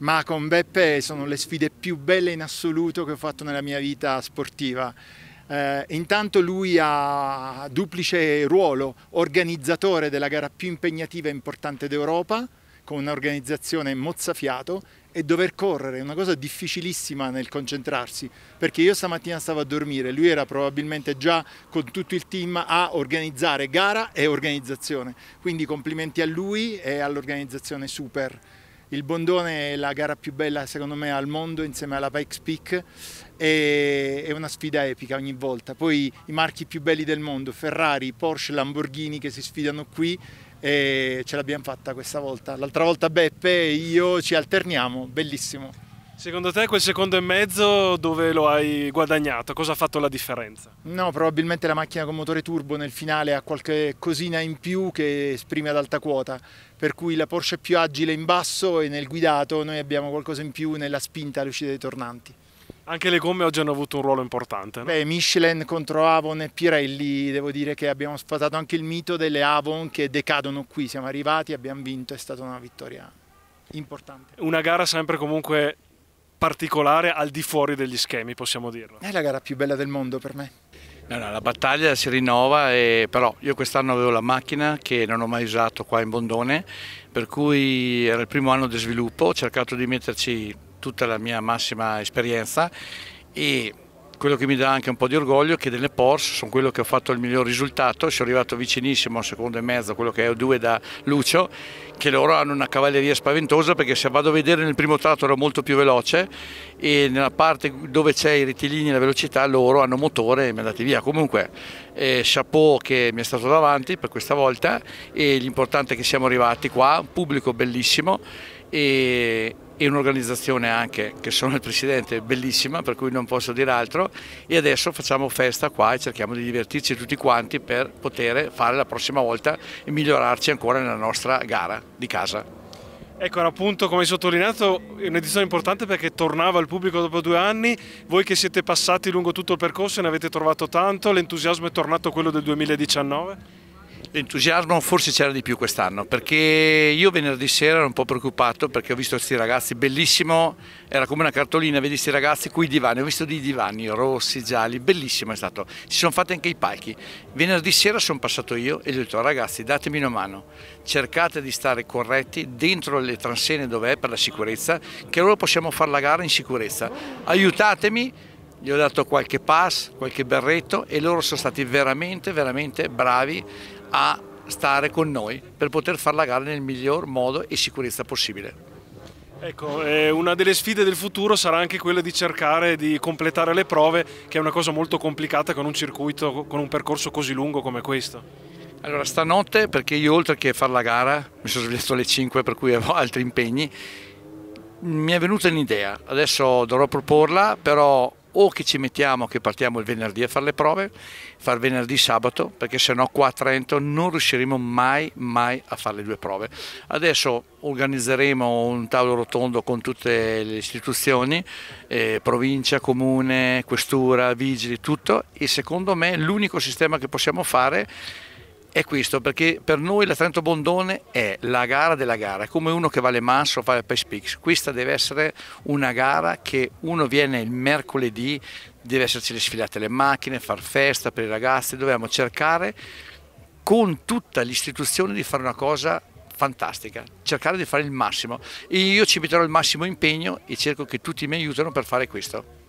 ma con Beppe sono le sfide più belle in assoluto che ho fatto nella mia vita sportiva. Eh, intanto lui ha duplice ruolo, organizzatore della gara più impegnativa e importante d'Europa, con un'organizzazione mozzafiato e dover correre, una cosa difficilissima nel concentrarsi, perché io stamattina stavo a dormire, lui era probabilmente già con tutto il team a organizzare gara e organizzazione, quindi complimenti a lui e all'organizzazione super. Il Bondone è la gara più bella secondo me al mondo insieme alla Pikes Peak e è una sfida epica ogni volta. Poi i marchi più belli del mondo, Ferrari, Porsche, Lamborghini che si sfidano qui e ce l'abbiamo fatta questa volta. L'altra volta Beppe e io ci alterniamo, bellissimo. Secondo te quel secondo e mezzo dove lo hai guadagnato? Cosa ha fatto la differenza? No, probabilmente la macchina con motore turbo nel finale ha qualche cosina in più che esprime ad alta quota, per cui la Porsche è più agile in basso e nel guidato noi abbiamo qualcosa in più nella spinta all'uscita dei tornanti. Anche le gomme oggi hanno avuto un ruolo importante. No? Beh, Michelin contro Avon e Pirelli, devo dire che abbiamo sfatato anche il mito delle Avon che decadono qui, siamo arrivati, abbiamo vinto, è stata una vittoria importante. Una gara sempre comunque particolare al di fuori degli schemi, possiamo dirlo. È la gara più bella del mondo per me. No, no, la battaglia si rinnova, e, però io quest'anno avevo la macchina che non ho mai usato qua in Bondone, per cui era il primo anno di sviluppo, ho cercato di metterci tutta la mia massima esperienza e quello che mi dà anche un po' di orgoglio è che delle Porsche sono quello che ho fatto il miglior risultato, sono arrivato vicinissimo a secondo e mezzo, quello che è O2 da Lucio, che loro hanno una cavalleria spaventosa perché se vado a vedere nel primo tratto era molto più veloce e nella parte dove c'è i rettilinei e la velocità loro hanno motore e mi andate via. Comunque, eh, chapeau che mi è stato davanti per questa volta e l'importante è che siamo arrivati qua, un pubblico bellissimo e, e un'organizzazione anche che sono il presidente bellissima per cui non posso dire altro e adesso facciamo festa qua e cerchiamo di divertirci tutti quanti per poter fare la prossima volta e migliorarci ancora nella nostra gara di casa. Ecco, appunto, come hai sottolineato, è un'edizione importante perché tornava al pubblico dopo due anni. Voi che siete passati lungo tutto il percorso ne avete trovato tanto, l'entusiasmo è tornato quello del 2019? L'entusiasmo forse c'era di più quest'anno perché io venerdì sera ero un po' preoccupato perché ho visto questi ragazzi, bellissimo, era come una cartolina, vedi questi ragazzi qui divani, ho visto dei divani rossi, gialli, bellissimo è stato, si sono fatti anche i palchi. Venerdì sera sono passato io e gli ho detto ragazzi datemi una mano, cercate di stare corretti dentro le transene dove è per la sicurezza, che allora possiamo fare la gara in sicurezza, aiutatemi gli ho dato qualche pass, qualche berretto e loro sono stati veramente, veramente bravi a stare con noi per poter fare la gara nel miglior modo e sicurezza possibile. Ecco, eh, una delle sfide del futuro sarà anche quella di cercare di completare le prove, che è una cosa molto complicata con un circuito, con un percorso così lungo come questo. Allora, stanotte, perché io oltre che fare la gara, mi sono svegliato alle 5 per cui avevo altri impegni, mi è venuta un'idea, adesso dovrò proporla, però o che ci mettiamo che partiamo il venerdì a fare le prove, far venerdì sabato, perché sennò qua a Trento non riusciremo mai mai a fare le due prove. Adesso organizzeremo un tavolo rotondo con tutte le istituzioni, eh, provincia, comune, questura, vigili, tutto e secondo me l'unico sistema che possiamo fare è è questo, perché per noi la Trento Bondone è la gara della gara, è come uno che va alle Mans o fa il Pace Peaks, questa deve essere una gara che uno viene il mercoledì, deve esserci le sfilate alle macchine, far festa per i ragazzi, dobbiamo cercare con tutta l'istituzione di fare una cosa fantastica, cercare di fare il massimo. Io ci metterò il massimo impegno e cerco che tutti mi aiutino per fare questo.